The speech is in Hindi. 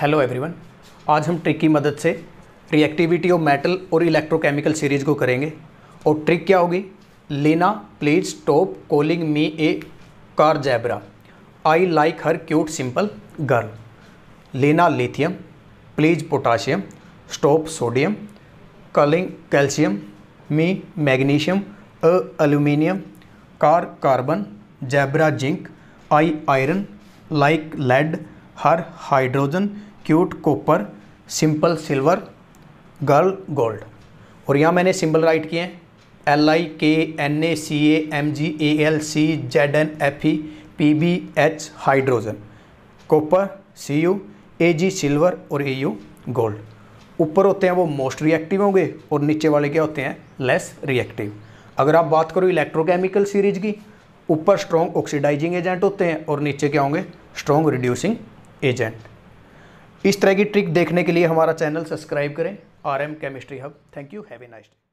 हेलो एवरीवन आज हम ट्रिक की मदद से रिएक्टिविटी ऑफ मेटल और इलेक्ट्रोकेमिकल सीरीज को करेंगे और ट्रिक क्या होगी Leena please stop calling me a car zebra I like her cute simple girl Leena lithium please potassium stop sodium calling calcium me magnesium a aluminium car carbon zebra zinc I iron like lead her hydrogen cute copper simple silver girl gold और यहाँ मैंने सिंबल राइट किए हैं L I K N A C A M G A L C Z N F E P B H hydrogen copper C U A G silver और ए यू गोल्ड ऊपर होते हैं वो मोस्ट रिएक्टिव होंगे और नीचे वाले क्या होते हैं लेस रिएक्टिव अगर आप बात करो इलेक्ट्रोकेमिकल सीरीज की ऊपर स्ट्रॉन्ग ऑक्सीडाइजिंग एजेंट होते हैं और नीचे क्या होंगे स्ट्रॉन्ग रिड्यूसिंग एजेंट इस तरह की ट्रिक देखने के लिए हमारा चैनल सब्सक्राइब करें R M chemistry hub thank you have a nicest